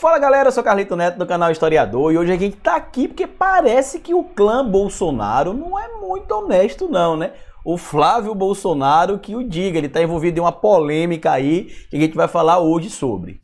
Fala galera, eu sou Carlito Neto do canal Historiador e hoje a gente tá aqui porque parece que o clã Bolsonaro não é muito honesto não, né? O Flávio Bolsonaro que o diga, ele tá envolvido em uma polêmica aí que a gente vai falar hoje sobre.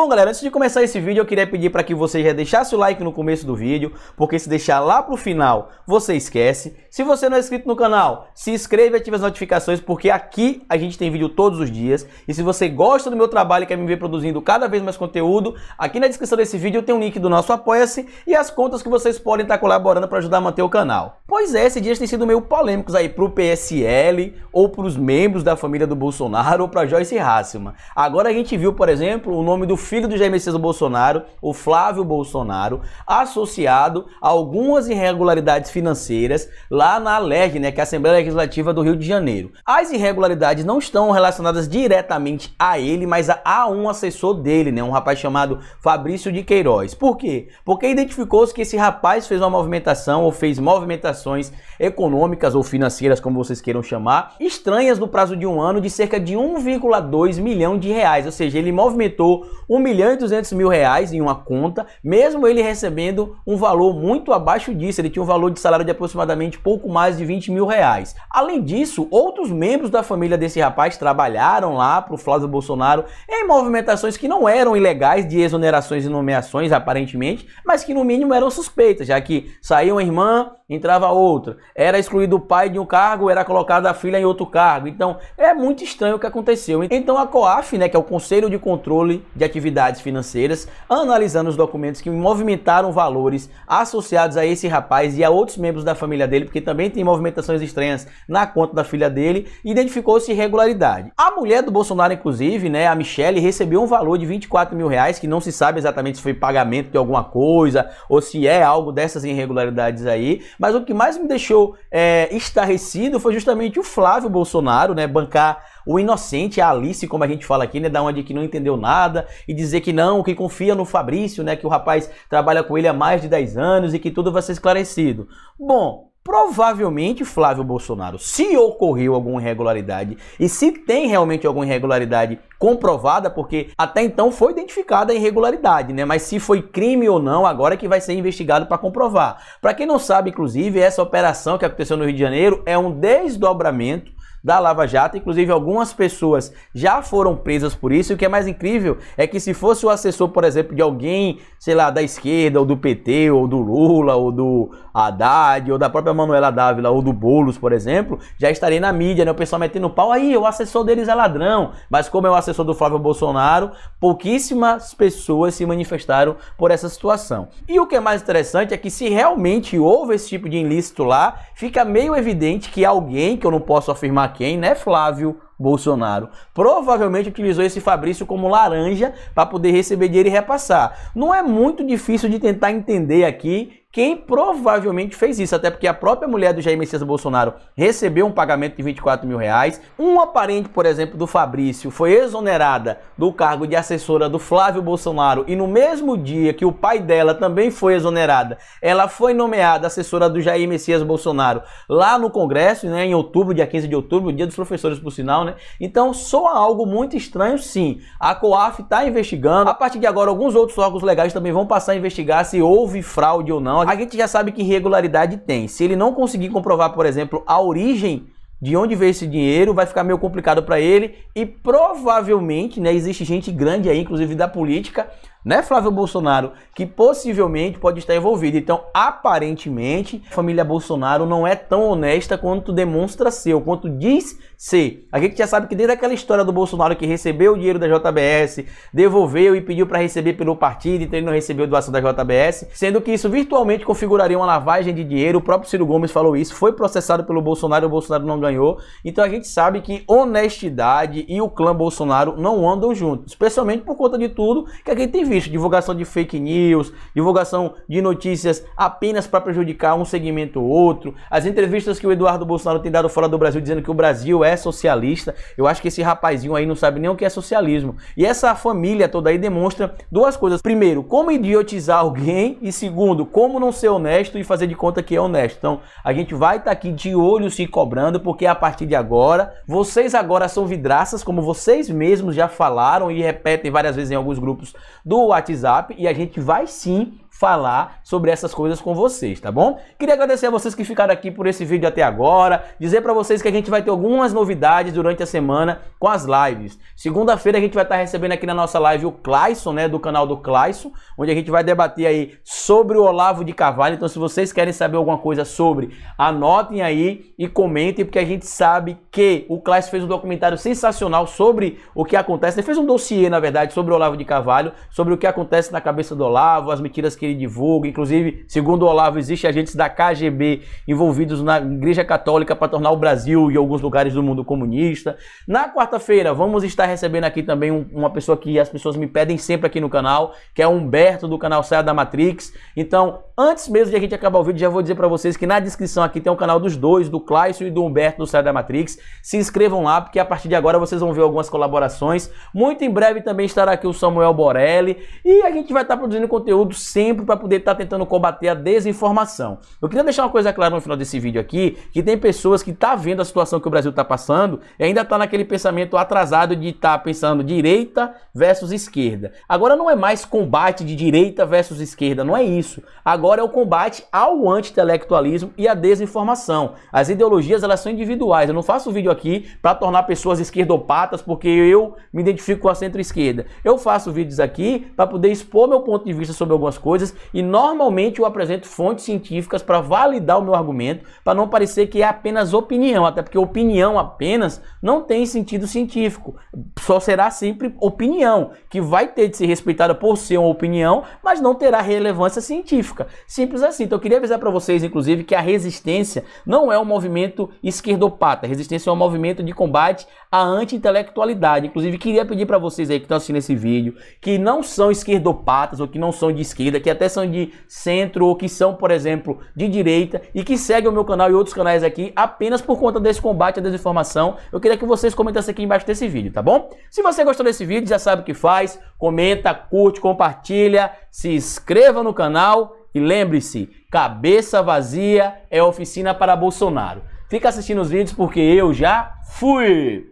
Bom, galera, antes de começar esse vídeo, eu queria pedir para que você já deixasse o like no começo do vídeo, porque se deixar lá pro final, você esquece. Se você não é inscrito no canal, se inscreva e ative as notificações, porque aqui a gente tem vídeo todos os dias. E se você gosta do meu trabalho e quer me ver produzindo cada vez mais conteúdo, aqui na descrição desse vídeo tem um link do nosso Apoia-se e as contas que vocês podem estar colaborando para ajudar a manter o canal. Pois é, esses dias têm sido meio polêmicos aí pro PSL ou pros membros da família do Bolsonaro ou pra Joyce Hasselman. Agora a gente viu, por exemplo, o nome do filho do Jair Messias Bolsonaro, o Flávio Bolsonaro, associado a algumas irregularidades financeiras lá na LERJ, né, que é a Assembleia Legislativa do Rio de Janeiro. As irregularidades não estão relacionadas diretamente a ele, mas a, a um assessor dele, né, um rapaz chamado Fabrício de Queiroz. Por quê? Porque identificou-se que esse rapaz fez uma movimentação ou fez movimentações econômicas ou financeiras, como vocês queiram chamar, estranhas no prazo de um ano de cerca de 1,2 milhão de reais, ou seja, ele movimentou 1 milhão e 200 mil reais em uma conta, mesmo ele recebendo um valor muito abaixo disso. Ele tinha um valor de salário de aproximadamente pouco mais de 20 mil reais. Além disso, outros membros da família desse rapaz trabalharam lá para o Flávio Bolsonaro em movimentações que não eram ilegais de exonerações e nomeações, aparentemente, mas que no mínimo eram suspeitas, já que saía uma irmã, entrava outra, era excluído o pai de um cargo, era colocada a filha em outro cargo. Então, é muito estranho o que aconteceu. Então, a COAF, né, que é o Conselho de Controle de Atividades atividades financeiras, analisando os documentos que movimentaram valores associados a esse rapaz e a outros membros da família dele, porque também tem movimentações estranhas na conta da filha dele, identificou-se irregularidade. A mulher do Bolsonaro, inclusive, né, a Michelle, recebeu um valor de 24 mil reais, que não se sabe exatamente se foi pagamento de alguma coisa ou se é algo dessas irregularidades aí, mas o que mais me deixou é, estarrecido foi justamente o Flávio Bolsonaro, né, bancar o inocente, é a Alice, como a gente fala aqui, né, da onde que não entendeu nada e dizer que não, que confia no Fabrício, né, que o rapaz trabalha com ele há mais de 10 anos e que tudo vai ser esclarecido. Bom, Provavelmente Flávio Bolsonaro, se ocorreu alguma irregularidade e se tem realmente alguma irregularidade comprovada, porque até então foi identificada a irregularidade, né? Mas se foi crime ou não, agora é que vai ser investigado para comprovar. Para quem não sabe, inclusive, essa operação que aconteceu no Rio de Janeiro é um desdobramento da Lava Jato. Inclusive, algumas pessoas já foram presas por isso. E o que é mais incrível é que se fosse o assessor, por exemplo, de alguém, sei lá, da esquerda, ou do PT, ou do Lula, ou do Haddad, ou da própria Manuela Dávila, ou do Boulos, por exemplo, já estaria na mídia, né? O pessoal metendo pau aí, o assessor deles é ladrão. Mas como é o assessor do Flávio Bolsonaro, pouquíssimas pessoas se manifestaram por essa situação. E o que é mais interessante é que se realmente houve esse tipo de ilícito lá, fica meio evidente que alguém, que eu não posso afirmar quem, né, Flávio Bolsonaro. Provavelmente utilizou esse Fabrício como laranja para poder receber dinheiro e repassar. Não é muito difícil de tentar entender aqui quem provavelmente fez isso, até porque a própria mulher do Jair Messias Bolsonaro recebeu um pagamento de 24 mil reais. Uma parente, por exemplo, do Fabrício foi exonerada do cargo de assessora do Flávio Bolsonaro e no mesmo dia que o pai dela também foi exonerada, ela foi nomeada assessora do Jair Messias Bolsonaro lá no Congresso, né, em outubro, dia 15 de outubro, dia dos professores, por sinal, né? Então soa algo muito estranho, sim. A COAF está investigando. A partir de agora, alguns outros órgãos legais também vão passar a investigar se houve fraude ou não. Então a gente já sabe que irregularidade tem. Se ele não conseguir comprovar, por exemplo, a origem de onde veio esse dinheiro, vai ficar meio complicado para ele e provavelmente, né, existe gente grande aí, inclusive da política, né, Flávio Bolsonaro, que possivelmente pode estar envolvido. Então, aparentemente, a família Bolsonaro não é tão honesta quanto demonstra ser, ou quanto diz ser. A gente já sabe que desde aquela história do Bolsonaro que recebeu o dinheiro da JBS, devolveu e pediu para receber pelo partido, então ele não recebeu doação da JBS, sendo que isso virtualmente configuraria uma lavagem de dinheiro. O próprio Ciro Gomes falou isso, foi processado pelo Bolsonaro, o Bolsonaro não ganhou. Então a gente sabe que honestidade e o clã Bolsonaro não andam juntos, especialmente por conta de tudo que a gente tem visto. Divulgação de fake news, divulgação de notícias apenas para prejudicar um segmento ou outro. As entrevistas que o Eduardo Bolsonaro tem dado fora do Brasil dizendo que o Brasil é socialista. Eu acho que esse rapazinho aí não sabe nem o que é socialismo. E essa família toda aí demonstra duas coisas. Primeiro, como idiotizar alguém. E segundo, como não ser honesto e fazer de conta que é honesto. Então, a gente vai estar tá aqui de olho se cobrando, porque a partir de agora, vocês agora são vidraças, como vocês mesmos já falaram e repetem várias vezes em alguns grupos do o WhatsApp e a gente vai sim falar sobre essas coisas com vocês, tá bom? Queria agradecer a vocês que ficaram aqui por esse vídeo até agora, dizer para vocês que a gente vai ter algumas novidades durante a semana com as lives. Segunda-feira a gente vai estar recebendo aqui na nossa live o Clayson, né, do canal do Clayson, onde a gente vai debater aí sobre o Olavo de Carvalho. Então se vocês querem saber alguma coisa sobre, anotem aí e comentem, porque a gente sabe que o Clayson fez um documentário sensacional sobre o que acontece, ele fez um dossiê, na verdade, sobre o Olavo de Carvalho, sobre o que acontece na cabeça do Olavo, as mentiras que ele divulga. Inclusive, segundo o Olavo, existem agentes da KGB envolvidos na Igreja Católica para tornar o Brasil e alguns lugares do mundo comunista. Na quarta-feira, vamos estar recebendo aqui também um, uma pessoa que as pessoas me pedem sempre aqui no canal, que é o Humberto, do canal Saia da Matrix. Então, antes mesmo de a gente acabar o vídeo, já vou dizer para vocês que na descrição aqui tem o canal dos dois, do Cláudio e do Humberto, do Saia da Matrix. Se inscrevam lá, porque a partir de agora vocês vão ver algumas colaborações. Muito em breve também estará aqui o Samuel Borelli. E a gente vai estar produzindo conteúdo sempre para poder estar tá tentando combater a desinformação. Eu queria deixar uma coisa clara no final desse vídeo aqui, que tem pessoas que estão tá vendo a situação que o Brasil está passando e ainda está naquele pensamento atrasado de estar tá pensando direita versus esquerda. Agora não é mais combate de direita versus esquerda, não é isso. Agora é o combate ao anti-intelectualismo e à desinformação. As ideologias elas são individuais. Eu não faço vídeo aqui para tornar pessoas esquerdopatas porque eu me identifico com a centro-esquerda. Eu faço vídeos aqui para poder expor meu ponto de vista sobre algumas coisas coisas e normalmente eu apresento fontes científicas para validar o meu argumento, para não parecer que é apenas opinião, até porque opinião apenas não tem sentido científico. Só será sempre opinião, que vai ter de ser respeitada por ser uma opinião, mas não terá relevância científica. Simples assim. Então eu queria avisar para vocês, inclusive, que a resistência não é um movimento esquerdopata. A resistência é um movimento de combate à anti-intelectualidade. Inclusive, queria pedir para vocês aí que estão assistindo esse vídeo, que não são esquerdopatas ou que não são de esquerda, que é até são de centro ou que são, por exemplo, de direita e que seguem o meu canal e outros canais aqui apenas por conta desse combate à desinformação. Eu queria que vocês comentassem aqui embaixo desse vídeo, tá bom? Se você gostou desse vídeo, já sabe o que faz. Comenta, curte, compartilha, se inscreva no canal e lembre-se, cabeça vazia é oficina para Bolsonaro. Fica assistindo os vídeos porque eu já fui!